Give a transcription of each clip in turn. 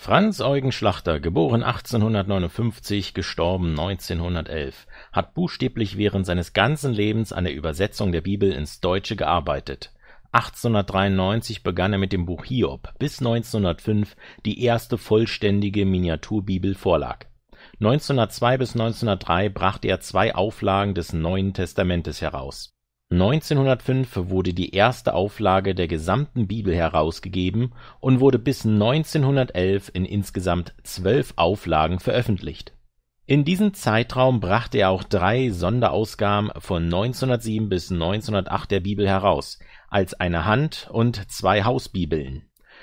Franz Eugen Schlachter geboren 1859, † gestorben 1911) hat buchstäblich während seines ganzen Lebens an der Übersetzung der Bibel ins Deutsche gearbeitet. 1893 begann er mit dem Buch Hiob, bis 1905 die erste vollständige Miniaturbibel vorlag. 1902 bis 1903 brachte er zwei Auflagen des Neuen Testamentes heraus 1905 wurde die erste Auflage der gesamten Bibel herausgegeben und wurde bis 1911 in insgesamt zwölf Auflagen veröffentlicht. In diesem Zeitraum brachte er auch drei Sonderausgaben von 1907 bis 1908 der Bibel heraus, als eine Hand und zwei Hausbibeln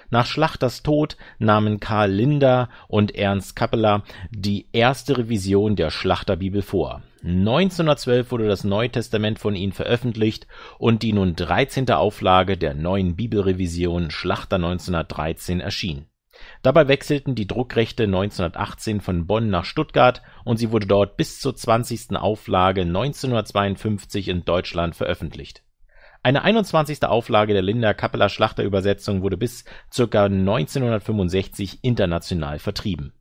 nach Schlachters Tod nahmen Karl Linder und Ernst Kappeler die erste Revision der Schlachterbibel vor. 1912 wurde das Neue Testament von ihnen veröffentlicht und die nun 13. Auflage der Neuen Bibelrevision Schlachter 1913 erschien. Dabei wechselten die Druckrechte 1918 von Bonn nach Stuttgart und sie wurde dort bis zur 20. Auflage 1952 in Deutschland veröffentlicht eine 21. Auflage der Linda Kappeler Schlachterübersetzung wurde bis ca. 1965 international vertrieben.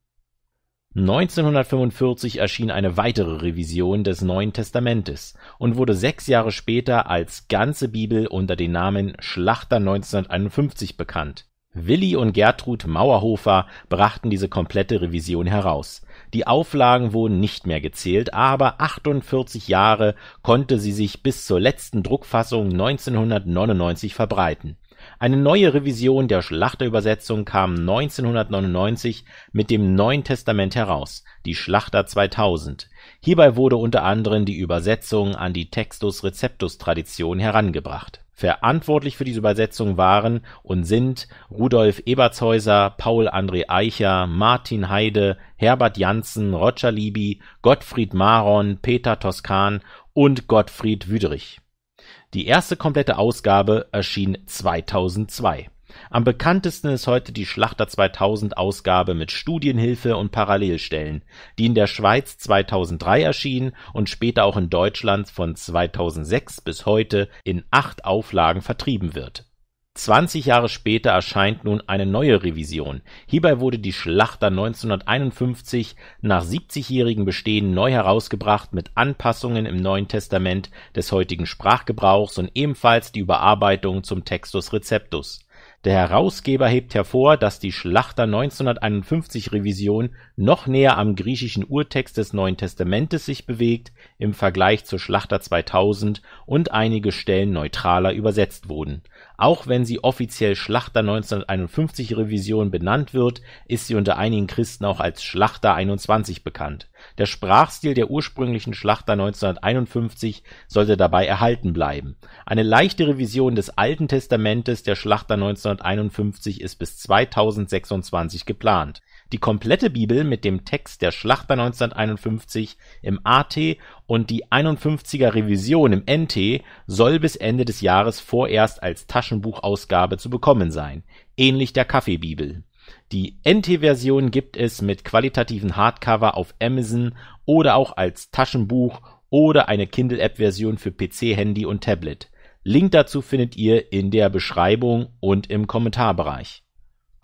1945 erschien eine weitere Revision des Neuen Testamentes und wurde sechs Jahre später als ganze Bibel unter dem Namen Schlachter 1951 bekannt Willi und Gertrud Mauerhofer brachten diese komplette Revision heraus. Die Auflagen wurden nicht mehr gezählt, aber 48 Jahre konnte sie sich bis zur letzten Druckfassung 1999 verbreiten. Eine neue Revision der Schlachterübersetzung kam 1999 mit dem Neuen Testament heraus, die Schlachter 2000. Hierbei wurde unter anderem die Übersetzung an die Textus-Receptus-Tradition herangebracht Verantwortlich für diese Übersetzung waren und sind Rudolf Ebertshäuser, Paul André Eicher, Martin Heide, Herbert Janssen, Roger Libby, Gottfried Maron, Peter Toskan und Gottfried Wüderich. Die erste komplette Ausgabe erschien 2002 am bekanntesten ist heute die Schlachter-2000-Ausgabe mit Studienhilfe und Parallelstellen, die in der Schweiz 2003 erschien und später auch in Deutschland von 2006 bis heute in acht Auflagen vertrieben wird. 20 Jahre später erscheint nun eine neue Revision. Hierbei wurde die Schlachter 1951 nach 70-jährigem Bestehen neu herausgebracht mit Anpassungen im Neuen Testament des heutigen Sprachgebrauchs und ebenfalls die Überarbeitung zum Textus Receptus der Herausgeber hebt hervor, dass die Schlachter-1951-Revision noch näher am griechischen Urtext des Neuen Testamentes sich bewegt im Vergleich zur Schlachter 2000 und einige Stellen neutraler übersetzt wurden. Auch wenn sie offiziell Schlachter-1951-Revision benannt wird, ist sie unter einigen Christen auch als Schlachter 21 bekannt der Sprachstil der ursprünglichen Schlachter 1951 sollte dabei erhalten bleiben. Eine leichte Revision des Alten Testamentes der Schlachter 1951 ist bis 2026 geplant. Die komplette Bibel mit dem Text der Schlachter 1951 im AT und die 51er Revision im NT soll bis Ende des Jahres vorerst als Taschenbuchausgabe zu bekommen sein, ähnlich der Kaffeebibel die NT-Version gibt es mit qualitativen Hardcover auf Amazon oder auch als Taschenbuch oder eine Kindle-App-Version für PC, Handy und Tablet. Link dazu findet ihr in der Beschreibung und im Kommentarbereich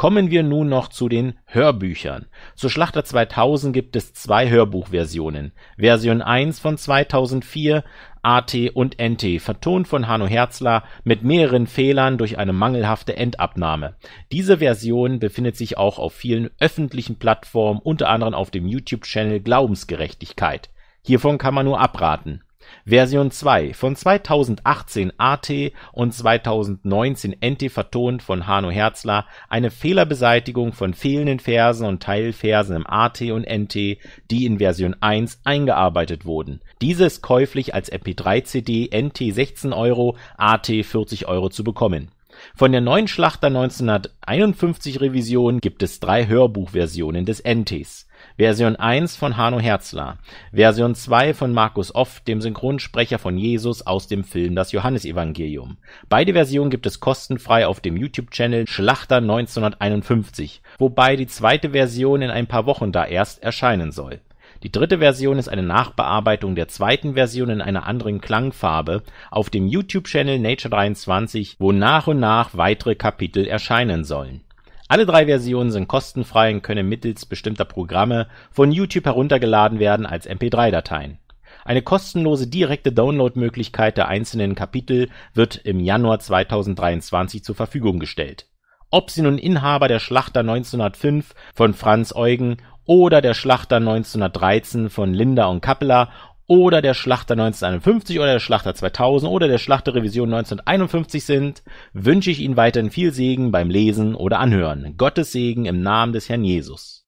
Kommen wir nun noch zu den Hörbüchern. Zu Schlachter 2000 gibt es zwei Hörbuchversionen. Version 1 von 2004, AT und NT, vertont von Hanno Herzler mit mehreren Fehlern durch eine mangelhafte Endabnahme. Diese Version befindet sich auch auf vielen öffentlichen Plattformen, unter anderem auf dem YouTube-Channel Glaubensgerechtigkeit. Hiervon kann man nur abraten Version 2, von 2018 AT und 2019 NT vertont von Hanno Herzler, eine Fehlerbeseitigung von fehlenden Versen und Teilversen im AT und NT, die in Version 1 eingearbeitet wurden. Diese ist käuflich als MP3-CD NT 16 €, AT 40 € zu bekommen. Von der Neuen Schlachter 1951-Revision gibt es drei Hörbuchversionen des NTs Version 1 von Hanno Herzler, Version 2 von Markus Off, dem Synchronsprecher von Jesus aus dem Film Das Johannesevangelium. Beide Versionen gibt es kostenfrei auf dem YouTube-Channel Schlachter 1951, wobei die zweite Version in ein paar Wochen da erst erscheinen soll. Die dritte Version ist eine Nachbearbeitung der zweiten Version in einer anderen Klangfarbe auf dem YouTube-Channel Nature23, wo nach und nach weitere Kapitel erscheinen sollen alle drei Versionen sind kostenfrei und können mittels bestimmter Programme von YouTube heruntergeladen werden als MP3-Dateien. Eine kostenlose direkte Download-Möglichkeit der einzelnen Kapitel wird im Januar 2023 zur Verfügung gestellt. Ob Sie nun Inhaber der Schlachter 1905 von Franz Eugen oder der Schlachter 1913 von Linda und Kappeler oder der Schlachter 1951 oder der Schlachter 2000 oder der Schlachterrevision 1951 sind, wünsche ich Ihnen weiterhin viel Segen beim Lesen oder Anhören. Gottes Segen im Namen des Herrn Jesus.